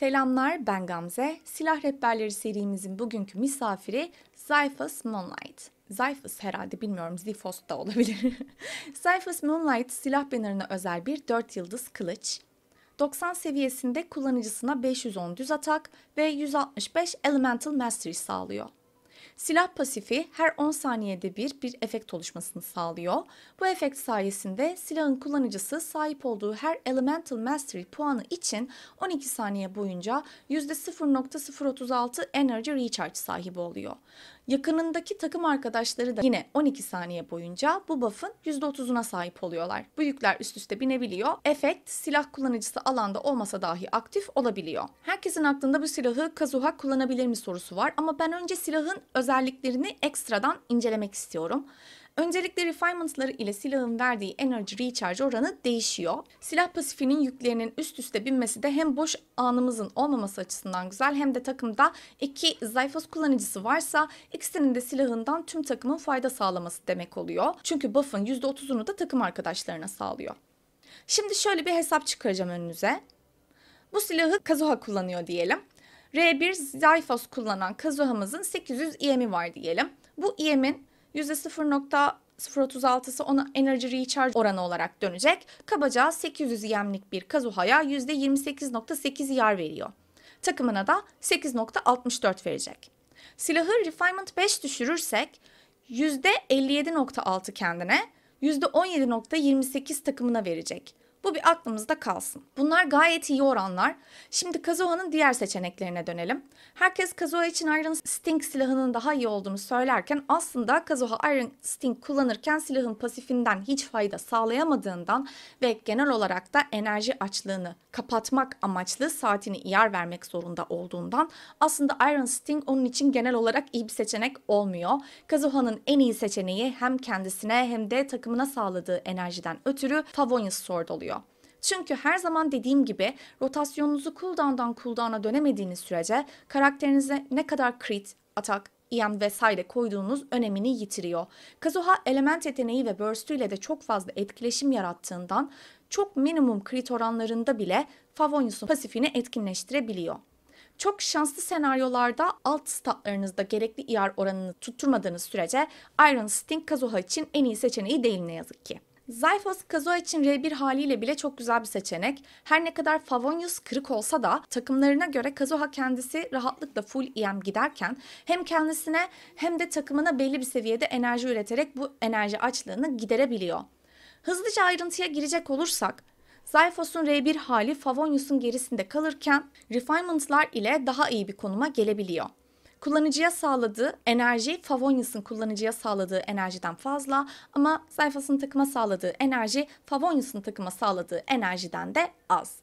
Selamlar ben Gamze. Silah Rehberleri serimizin bugünkü misafiri Zyphus Moonlight. Zyphus herhalde bilmiyorum Zifos da olabilir. Zyphus Moonlight silah benarına özel bir 4 yıldız kılıç. 90 seviyesinde kullanıcısına 510 düz atak ve 165 Elemental Mastery sağlıyor. Silah pasifi her 10 saniyede bir bir efekt oluşmasını sağlıyor. Bu efekt sayesinde silahın kullanıcısı sahip olduğu her Elemental Mastery puanı için 12 saniye boyunca %0.036 Energy Recharge sahibi oluyor. Yakınındaki takım arkadaşları da yine 12 saniye boyunca bu buff'ın %30'una sahip oluyorlar. Bu yükler üst üste binebiliyor. Efekt silah kullanıcısı alanda olmasa dahi aktif olabiliyor. Herkesin aklında bu silahı Kazuha kullanabilir mi sorusu var ama ben önce silahın özelliklerini ekstradan incelemek istiyorum. Öncelikle refinementları ile silahın verdiği enerji recharge oranı değişiyor. Silah pasifinin yüklerinin üst üste binmesi de hem boş anımızın olmaması açısından güzel hem de takımda iki Zayfos kullanıcısı varsa ikisinin de silahından tüm takımın fayda sağlaması demek oluyor. Çünkü buff'ın %30'unu da takım arkadaşlarına sağlıyor. Şimdi şöyle bir hesap çıkaracağım önünüze. Bu silahı Kazuha kullanıyor diyelim. R1 Zyphos kullanan Kazuha'mızın 800 EM'i var diyelim. Bu EM'in %0.036'sı ona energy recharge oranı olarak dönecek. Kabaca 800 yemlik bir Kazuha'ya %28.8 yar veriyor. Takımına da 8.64 verecek. Silahı refinement 5 düşürürsek %57.6 kendine, %17.28 takımına verecek. Bu bir aklımızda kalsın. Bunlar gayet iyi oranlar. Şimdi Kazuha'nın diğer seçeneklerine dönelim. Herkes Kazuha için Iron Sting silahının daha iyi olduğunu söylerken aslında Kazuha Iron Sting kullanırken silahın pasifinden hiç fayda sağlayamadığından ve genel olarak da enerji açlığını kapatmak amaçlı saatini iyar vermek zorunda olduğundan aslında Iron Sting onun için genel olarak iyi bir seçenek olmuyor. Kazuha'nın en iyi seçeneği hem kendisine hem de takımına sağladığı enerjiden ötürü Favonius Sword oluyor. Çünkü her zaman dediğim gibi rotasyonunuzu cooldown'dan cooldown'a dönemediğiniz sürece karakterinize ne kadar crit, atak, Ian e vesaire koyduğunuz önemini yitiriyor. Kazuha element yeteneği ve ile de çok fazla etkileşim yarattığından çok minimum crit oranlarında bile Favonius'un pasifini etkinleştirebiliyor. Çok şanslı senaryolarda alt statlarınızda gerekli IR e oranını tutturmadığınız sürece Iron Sting Kazuha için en iyi seçeneği değil ne yazık ki. Zayfos Kazo için R1 haliyle bile çok güzel bir seçenek. Her ne kadar Favonius kırık olsa da takımlarına göre Kazuha kendisi rahatlıkla full EM giderken hem kendisine hem de takımına belli bir seviyede enerji üreterek bu enerji açlığını giderebiliyor. Hızlıca ayrıntıya girecek olursak Zyphos'un R1 hali Favonius'un gerisinde kalırken refinement'lar ile daha iyi bir konuma gelebiliyor. Kullanıcıya sağladığı enerji Favonius'un kullanıcıya sağladığı enerjiden fazla ama sayfasının takıma sağladığı enerji Favonius'un takıma sağladığı enerjiden de az.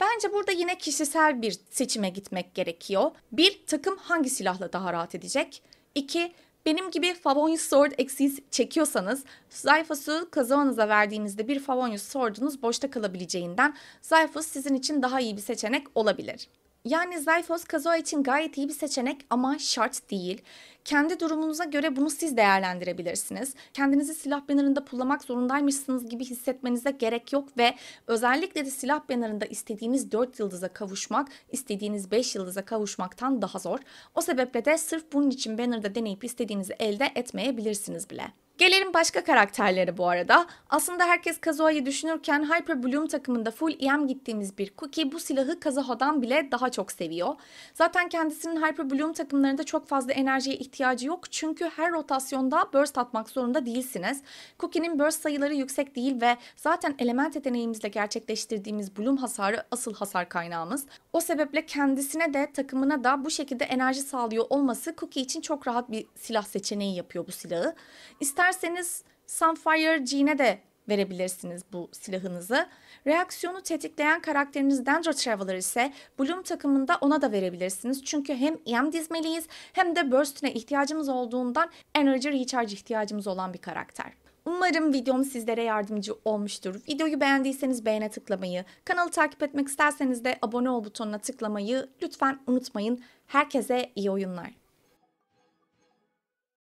Bence burada yine kişisel bir seçime gitmek gerekiyor. Bir, takım hangi silahla daha rahat edecek? İki, benim gibi Favonius Sword eksiği çekiyorsanız Zayfas'ı kazanınıza verdiğinizde bir Favonius Sword'unuz boşta kalabileceğinden Zayfas sizin için daha iyi bir seçenek olabilir. Yani Zyphos Kazoa için gayet iyi bir seçenek ama şart değil. Kendi durumunuza göre bunu siz değerlendirebilirsiniz. Kendinizi silah bannerında pullamak zorundaymışsınız gibi hissetmenize gerek yok ve özellikle de silah bannerında istediğiniz 4 yıldıza kavuşmak, istediğiniz 5 yıldıza kavuşmaktan daha zor. O sebeple de sırf bunun için bannerda deneyip istediğinizi elde etmeyebilirsiniz bile. Gelelim başka karakterlere bu arada. Aslında herkes Kazuha'yı düşünürken Hyper Bloom takımında full EM gittiğimiz bir Cookie bu silahı Kazuha'dan bile daha çok seviyor. Zaten kendisinin Hyper Bloom takımlarında çok fazla enerjiye ihtiyacı yok çünkü her rotasyonda burst atmak zorunda değilsiniz. Cookie'nin burst sayıları yüksek değil ve zaten element yeteneğimizle gerçekleştirdiğimiz Bloom hasarı asıl hasar kaynağımız. O sebeple kendisine de takımına da bu şekilde enerji sağlıyor olması Cookie için çok rahat bir silah seçeneği yapıyor bu silahı. İster isterseniz Sunfire Jean'e de verebilirsiniz bu silahınızı. Reaksiyonu tetikleyen karakteriniz Dandro Traveler ise Bloom takımında ona da verebilirsiniz. Çünkü hem EM dizmeliyiz hem de Burst'üne ihtiyacımız olduğundan Energy Recharge ihtiyacımız olan bir karakter. Umarım videom sizlere yardımcı olmuştur. Videoyu beğendiyseniz beğene tıklamayı, kanalı takip etmek isterseniz de abone ol butonuna tıklamayı lütfen unutmayın. Herkese iyi oyunlar.